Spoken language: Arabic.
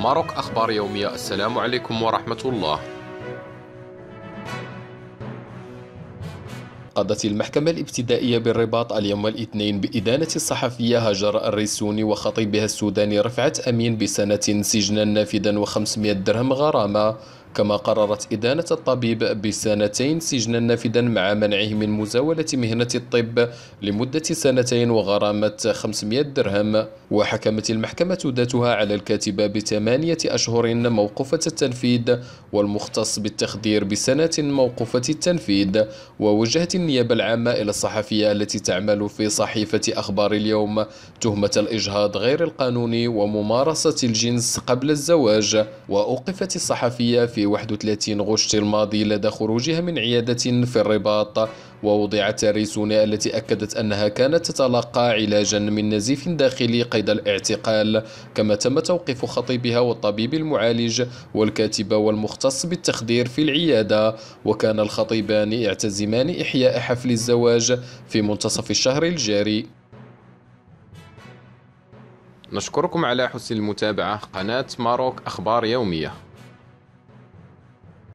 ماروك أخبار يومية السلام عليكم ورحمة الله قضت المحكمة الابتدائية بالرباط اليوم الاثنين بإدانة الصحفية هاجر الريسوني وخطيبها السوداني رفعت أمين بسنة سجنا نافذا و500 درهم غرامة كما قررت إدانة الطبيب بسنتين سجنا نافذا مع منعه من مزاولة مهنة الطب لمدة سنتين وغرامة 500 درهم وحكمت المحكمة ذاتها على الكاتبة بثمانية أشهر موقوفة التنفيذ والمختص بالتخدير بسنة موقوفة التنفيذ ووجهت النيابة العامة إلى الصحفية التي تعمل في صحيفة أخبار اليوم تهمة الإجهاض غير القانوني وممارسة الجنس قبل الزواج وأوقفت الصحفية في 31 غشت الماضي لدى خروجها من عيادة في الرباط ووضعت الريسونة التي أكدت أنها كانت تتلقى علاجا من نزيف داخلي قيد الاعتقال كما تم توقيف خطيبها والطبيب المعالج والكاتب والمختص بالتخدير في العيادة وكان الخطيبان يعتزمان إحياء حفل الزواج في منتصف الشهر الجاري نشكركم على حسن المتابعة قناة ماروك أخبار يومية